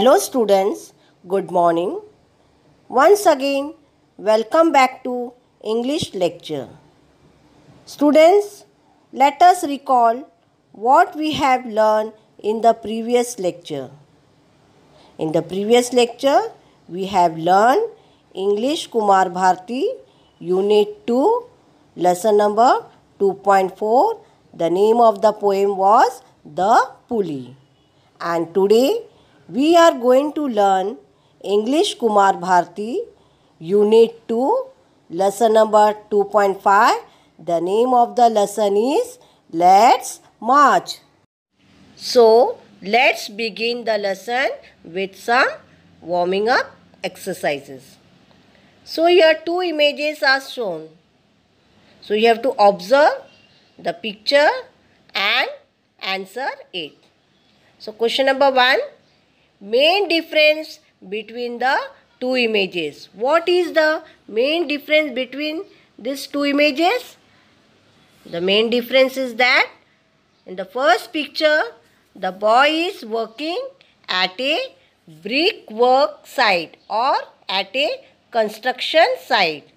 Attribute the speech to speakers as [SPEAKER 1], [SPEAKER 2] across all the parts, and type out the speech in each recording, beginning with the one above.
[SPEAKER 1] Hello students, good morning. Once again, welcome back to English lecture. Students, let us recall what we have learned in the previous lecture. In the previous lecture, we have learned English Kumar Bharti, Unit 2, Lesson number 2.4. The name of the poem was The Pulley. And today, we are going to learn English Kumar Bharti Unit 2 lesson number 2.5 the name of the lesson is let's march so let's begin the lesson with some warming up exercises so here two images are shown so you have to observe the picture and answer it so question number 1 main difference between the two images. What is the main difference between these two images? The main difference is that in the first picture, the boy is working at a brick work site or at a construction site.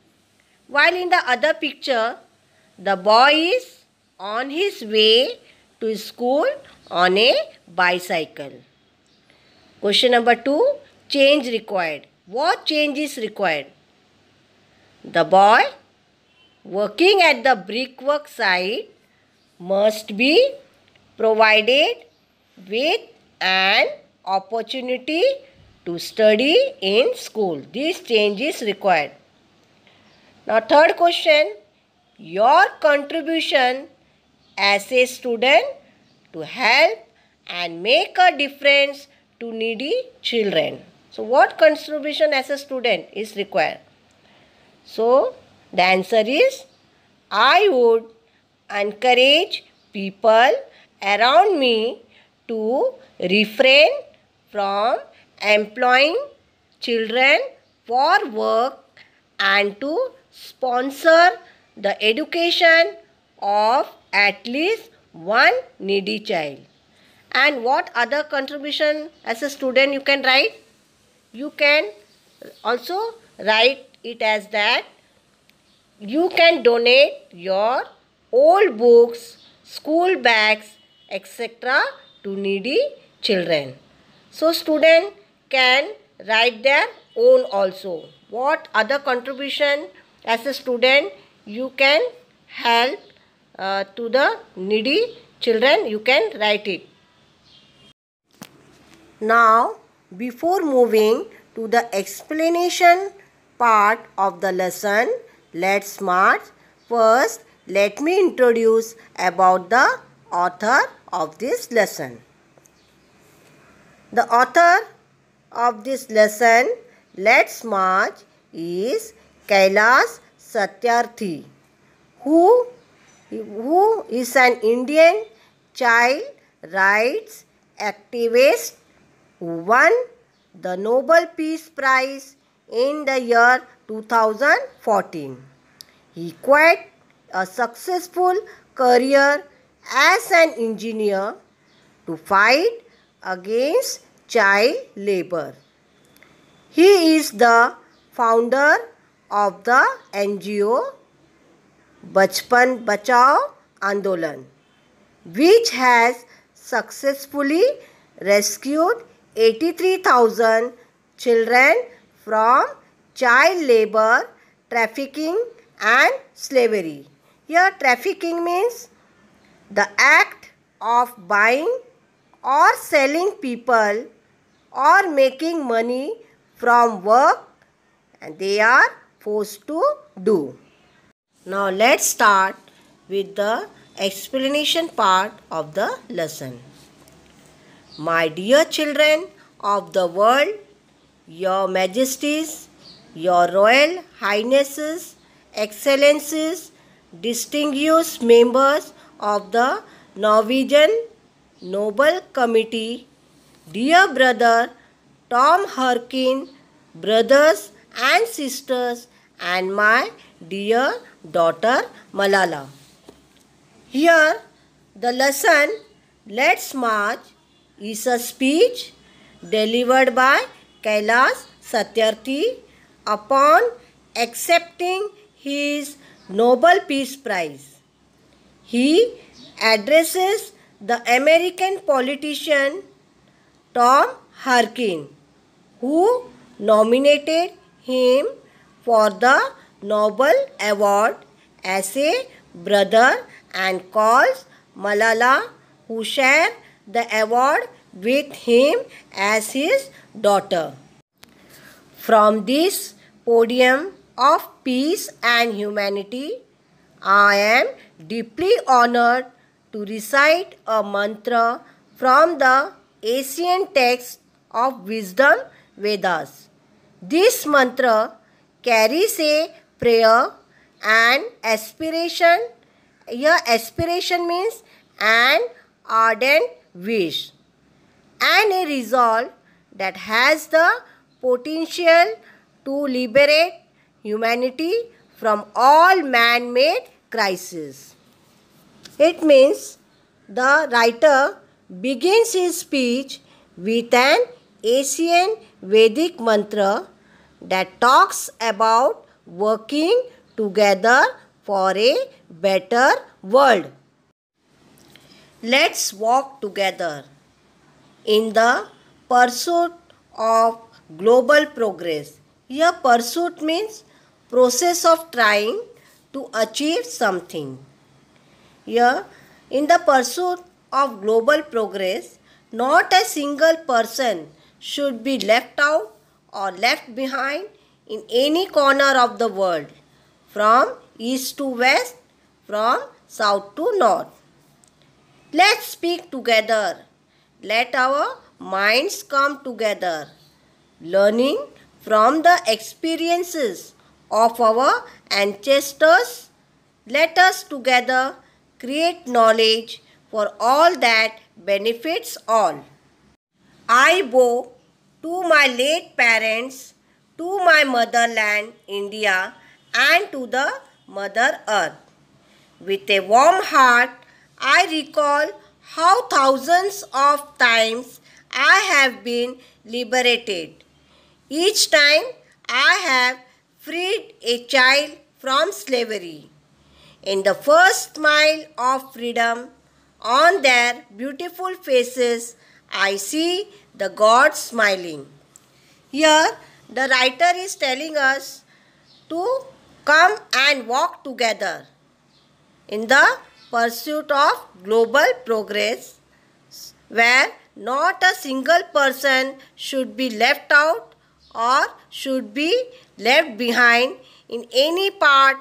[SPEAKER 1] While in the other picture, the boy is on his way to school on a bicycle. Question number 2. Change required. What change is required? The boy working at the brickwork site must be provided with an opportunity to study in school. This change is required. Now, third question Your contribution as a student to help and make a difference to needy children. So what contribution as a student is required? So the answer is I would encourage people around me to refrain from employing children for work and to sponsor the education of at least one needy child and what other contribution as a student you can write you can also write it as that you can donate your old books school bags etc to needy children so student can write their own also what other contribution as a student you can help uh, to the needy children you can write it now, before moving to the explanation part of the lesson, let's march. First, let me introduce about the author of this lesson. The author of this lesson, let's march, is Kailas Satyarthi, who, who is an Indian child rights activist who won the Nobel Peace Prize in the year 2014. He quit a successful career as an engineer to fight against child labor. He is the founder of the NGO Bachpan Bachao Andolan, which has successfully rescued 83,000 children from child labor, trafficking and slavery. Here trafficking means the act of buying or selling people or making money from work and they are forced to do. Now let's start with the explanation part of the lesson. My dear children of the world, your majesties, your royal highnesses, excellencies, distinguished members of the Norwegian Nobel Committee, dear brother Tom Harkin, brothers and sisters, and my dear daughter Malala. Here, the lesson Let's March is a speech delivered by Kailas Satyarthi upon accepting his Nobel Peace Prize. He addresses the American politician Tom Harkin who nominated him for the Nobel Award as a brother and calls Malala who shared the award with him as his daughter. From this podium of peace and humanity, I am deeply honored to recite a mantra from the ancient text of wisdom Vedas. This mantra carries a prayer and aspiration. Your aspiration means an ardent wish and a resolve that has the potential to liberate humanity from all man-made crises. It means the writer begins his speech with an Asian Vedic mantra that talks about working together for a better world. Let's walk together in the pursuit of global progress. Here, pursuit means process of trying to achieve something. Here, in the pursuit of global progress, not a single person should be left out or left behind in any corner of the world, from east to west, from south to north. Let's speak together. Let our minds come together. Learning from the experiences of our ancestors, let us together create knowledge for all that benefits all. I bow to my late parents, to my motherland, India, and to the Mother Earth. With a warm heart, I recall how thousands of times I have been liberated. Each time I have freed a child from slavery. In the first mile of freedom, on their beautiful faces, I see the God smiling. Here, the writer is telling us to come and walk together in the pursuit of global progress where not a single person should be left out or should be left behind in any part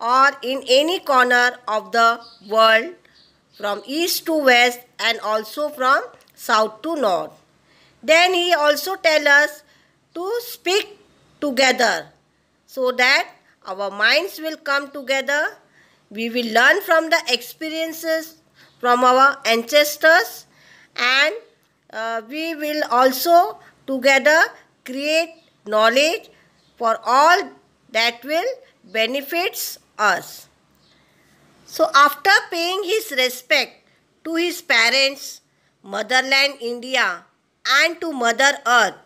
[SPEAKER 1] or in any corner of the world from east to west and also from south to north. Then he also tells us to speak together so that our minds will come together we will learn from the experiences from our ancestors and uh, we will also together create knowledge for all that will benefits us. So after paying his respect to his parents, motherland India and to mother earth,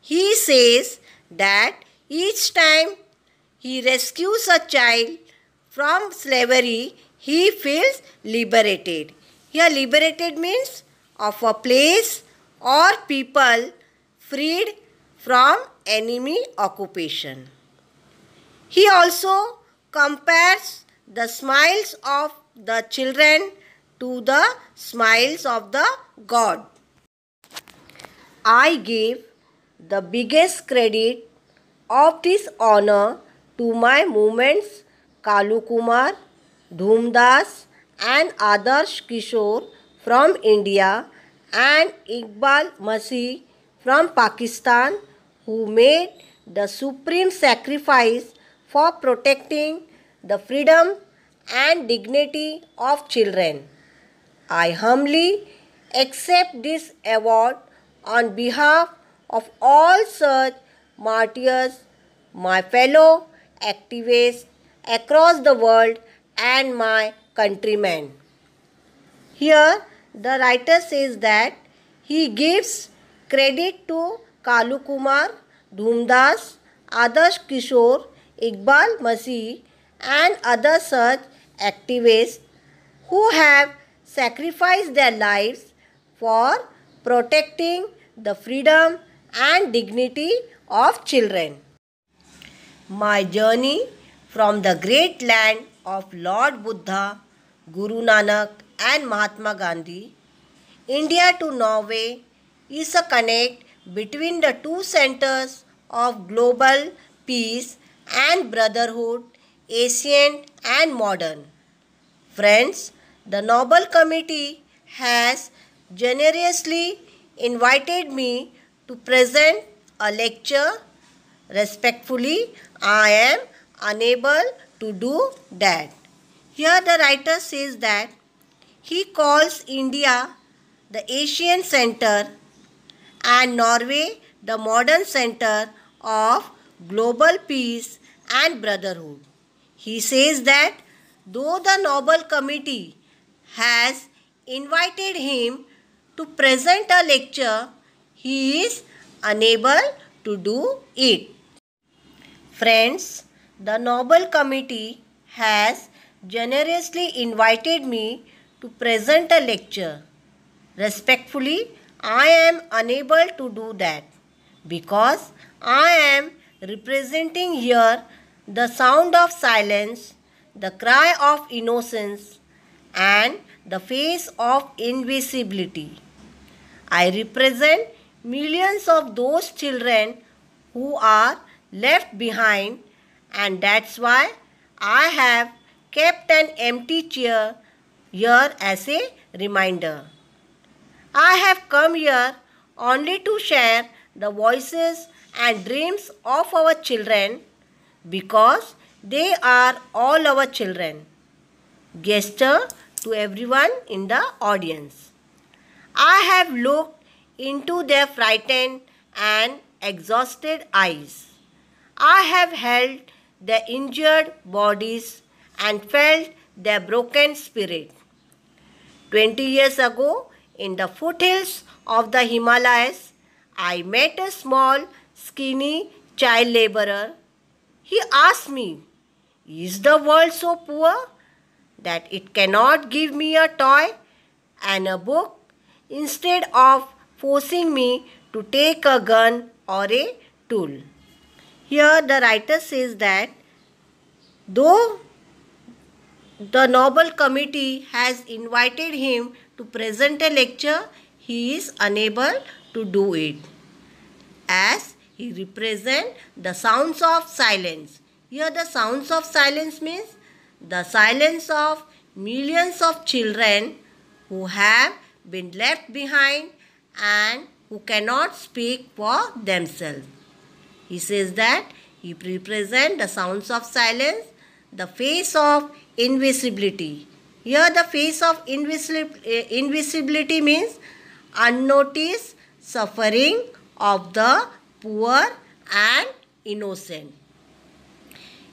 [SPEAKER 1] he says that each time he rescues a child, from slavery, he feels liberated. Here, liberated means of a place or people freed from enemy occupation. He also compares the smiles of the children to the smiles of the God. I give the biggest credit of this honor to my movements Kalu Kumar, Dhumdas, and Adarsh Kishore from India and Iqbal Masih from Pakistan who made the supreme sacrifice for protecting the freedom and dignity of children. I humbly accept this award on behalf of all such martyrs, my fellow activists across the world and my countrymen. Here, the writer says that he gives credit to Kalu Kumar, Dhumdas, Adarsh Kishore, Iqbal Masih, and other such activists who have sacrificed their lives for protecting the freedom and dignity of children. My journey from the great land of Lord Buddha, Guru Nanak, and Mahatma Gandhi, India to Norway is a connect between the two centers of global peace and brotherhood, ancient and modern. Friends, the Nobel Committee has generously invited me to present a lecture. Respectfully, I am unable to do that. Here the writer says that he calls India the Asian center and Norway the modern center of global peace and brotherhood. He says that though the Nobel Committee has invited him to present a lecture, he is unable to do it. Friends, the Nobel Committee has generously invited me to present a lecture. Respectfully, I am unable to do that because I am representing here the sound of silence, the cry of innocence, and the face of invisibility. I represent millions of those children who are left behind and that's why I have kept an empty chair here as a reminder. I have come here only to share the voices and dreams of our children because they are all our children. Gesture to everyone in the audience. I have looked into their frightened and exhausted eyes. I have held their injured bodies and felt their broken spirit. Twenty years ago, in the foothills of the Himalayas, I met a small, skinny child laborer. He asked me, Is the world so poor that it cannot give me a toy and a book instead of forcing me to take a gun or a tool? Here the writer says that though the Nobel Committee has invited him to present a lecture, he is unable to do it as he represents the sounds of silence. Here the sounds of silence means the silence of millions of children who have been left behind and who cannot speak for themselves. He says that he represents the sounds of silence, the face of invisibility. Here the face of eh, invisibility means unnoticed suffering of the poor and innocent.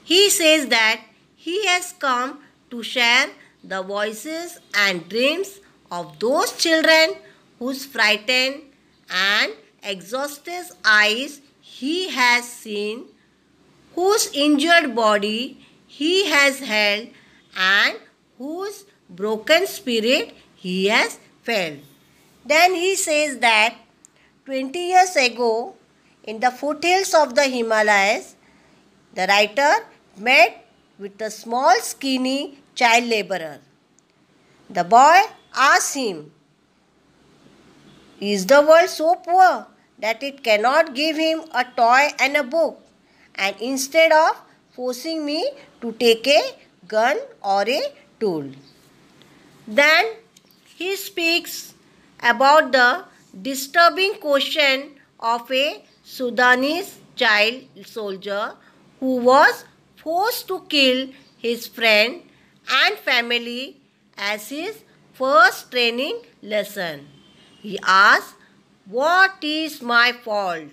[SPEAKER 1] He says that he has come to share the voices and dreams of those children whose frightened and exhausted eyes he has seen, whose injured body he has held, and whose broken spirit he has felt. Then he says that 20 years ago, in the foothills of the Himalayas, the writer met with a small, skinny child laborer. The boy asked him, Is the world so poor that it cannot give him a toy and a book and instead of forcing me to take a gun or a tool. Then he speaks about the disturbing question of a Sudanese child soldier who was forced to kill his friend and family as his first training lesson. He asked what is my fault?